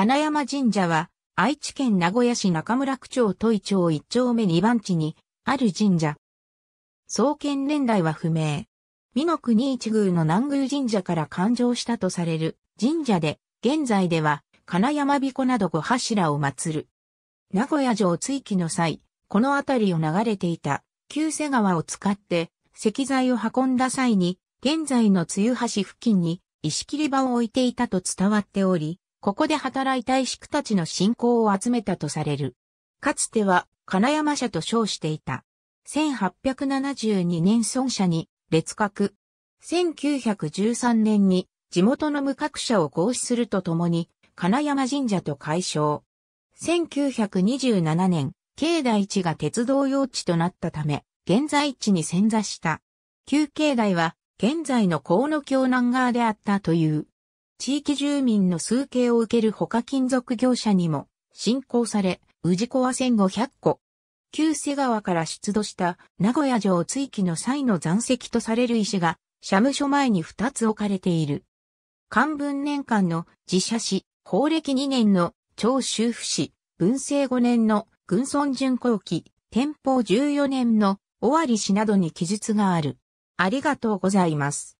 金山神社は、愛知県名古屋市中村区長都井町1丁目2番地に、ある神社。創建年代は不明。美濃国一宮の南宮神社から誕生したとされる神社で、現在では、金山彦など5柱を祀る。名古屋城追記の際、この辺りを流れていた旧瀬川を使って石材を運んだ際に、現在の梅雨橋付近に石切り場を置いていたと伝わっており、ここで働いた石工たちの信仰を集めたとされる。かつては、金山社と称していた。1872年孫社に列閣。1913年に地元の無格者を合祀するとともに、金山神社と解消。1927年、境内地が鉄道用地となったため、現在地に潜座した。旧境内は、現在の河野京南側であったという。地域住民の数形を受ける他金属業者にも信仰され、氏子は1500個。旧瀬川から出土した名古屋城追記の際の残石とされる石が、社務所前に2つ置かれている。漢文年間の自社史、法暦2年の長州府史、文政5年の軍村巡行記、天保14年の尾張市などに記述がある。ありがとうございます。